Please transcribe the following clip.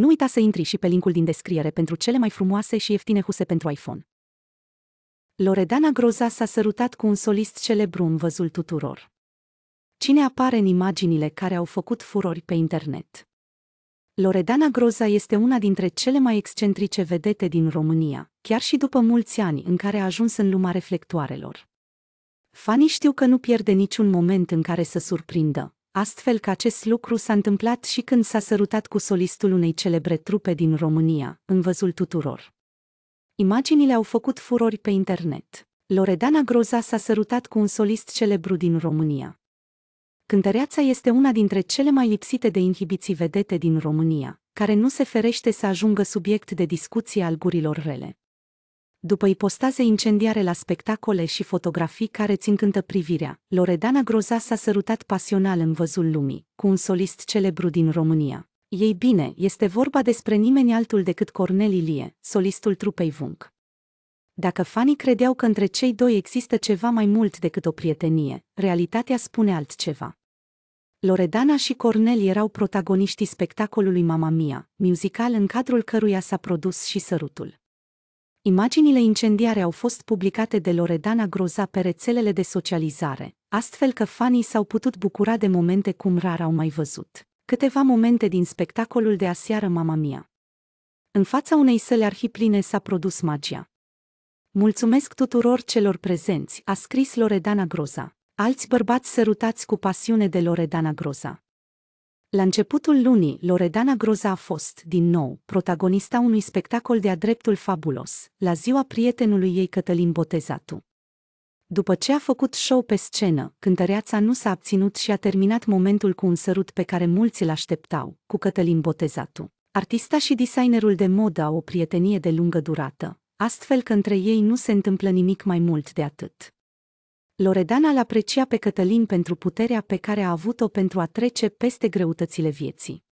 Nu uita să intri și pe linkul din descriere pentru cele mai frumoase și ieftine huse pentru iPhone. Loredana Groza s-a sărutat cu un solist celebru în văzul tuturor. Cine apare în imaginile care au făcut furori pe internet? Loredana Groza este una dintre cele mai excentrice vedete din România, chiar și după mulți ani în care a ajuns în lumea reflectoarelor. Fanii știu că nu pierde niciun moment în care să surprindă, astfel că acest lucru s-a întâmplat și când s-a sărutat cu solistul unei celebre trupe din România, în văzul tuturor. Imaginile au făcut furori pe internet. Loredana Groza s-a sărutat cu un solist celebru din România. Cântăreața este una dintre cele mai lipsite de inhibiții vedete din România, care nu se ferește să ajungă subiect de discuție al gurilor rele. După ipostaze incendiare la spectacole și fotografii care țin încântă privirea, Loredana Groza s-a sărutat pasional în văzul lumii, cu un solist celebru din România. Ei bine, este vorba despre nimeni altul decât Cornel Ilie, solistul trupei Vunc. Dacă fanii credeau că între cei doi există ceva mai mult decât o prietenie, realitatea spune altceva. Loredana și Cornel erau protagoniștii spectacolului Mama Mia, muzical în cadrul căruia s-a produs și sărutul. Imaginile incendiare au fost publicate de Loredana Groza pe rețelele de socializare, astfel că fanii s-au putut bucura de momente cum rar au mai văzut. Câteva momente din spectacolul de aseară Mama Mia. În fața unei săli arhipline s-a produs magia. Mulțumesc tuturor celor prezenți, a scris Loredana Groza. Alți bărbați sărutați cu pasiune de Loredana Groza. La începutul lunii, Loredana Groza a fost, din nou, protagonista unui spectacol de-a dreptul fabulos, la ziua prietenului ei Cătălin Botezatu. După ce a făcut show pe scenă, cântăreața nu s-a abținut și a terminat momentul cu un sărut pe care mulți îl așteptau, cu Cătălin Botezatu. Artista și designerul de modă au o prietenie de lungă durată, astfel că între ei nu se întâmplă nimic mai mult de atât. Loredana l-aprecia pe Cătălin pentru puterea pe care a avut-o pentru a trece peste greutățile vieții.